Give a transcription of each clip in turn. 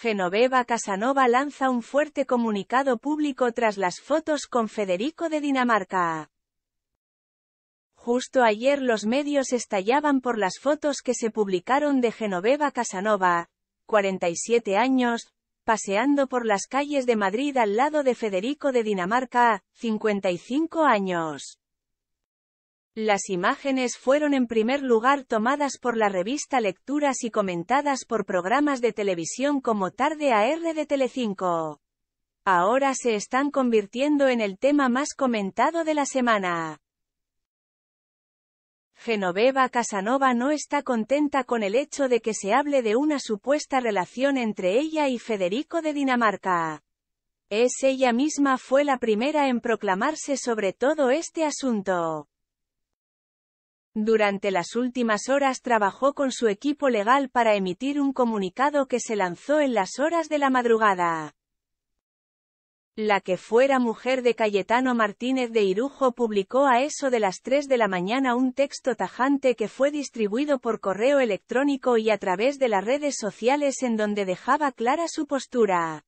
Genoveva Casanova lanza un fuerte comunicado público tras las fotos con Federico de Dinamarca. Justo ayer los medios estallaban por las fotos que se publicaron de Genoveva Casanova, 47 años, paseando por las calles de Madrid al lado de Federico de Dinamarca, 55 años. Las imágenes fueron en primer lugar tomadas por la revista Lecturas y comentadas por programas de televisión como Tarde AR de Telecinco. Ahora se están convirtiendo en el tema más comentado de la semana. Genoveva Casanova no está contenta con el hecho de que se hable de una supuesta relación entre ella y Federico de Dinamarca. Es ella misma fue la primera en proclamarse sobre todo este asunto. Durante las últimas horas trabajó con su equipo legal para emitir un comunicado que se lanzó en las horas de la madrugada. La que fuera mujer de Cayetano Martínez de Irujo publicó a eso de las 3 de la mañana un texto tajante que fue distribuido por correo electrónico y a través de las redes sociales en donde dejaba clara su postura.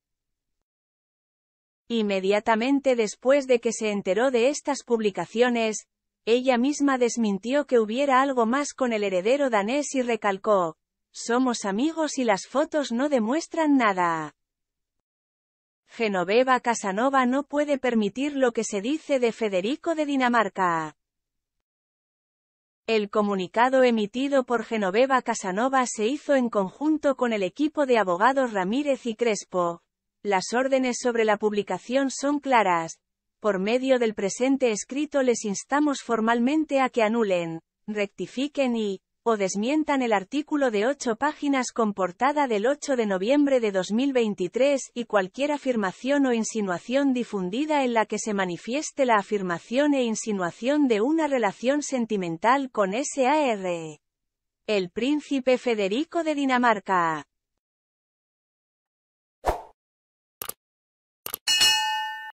Inmediatamente después de que se enteró de estas publicaciones, ella misma desmintió que hubiera algo más con el heredero danés y recalcó, somos amigos y las fotos no demuestran nada. Genoveva Casanova no puede permitir lo que se dice de Federico de Dinamarca. El comunicado emitido por Genoveva Casanova se hizo en conjunto con el equipo de abogados Ramírez y Crespo. Las órdenes sobre la publicación son claras, por medio del presente escrito les instamos formalmente a que anulen, rectifiquen y, o desmientan el artículo de ocho páginas con portada del 8 de noviembre de 2023 y cualquier afirmación o insinuación difundida en la que se manifieste la afirmación e insinuación de una relación sentimental con SAR. E. El príncipe Federico de Dinamarca.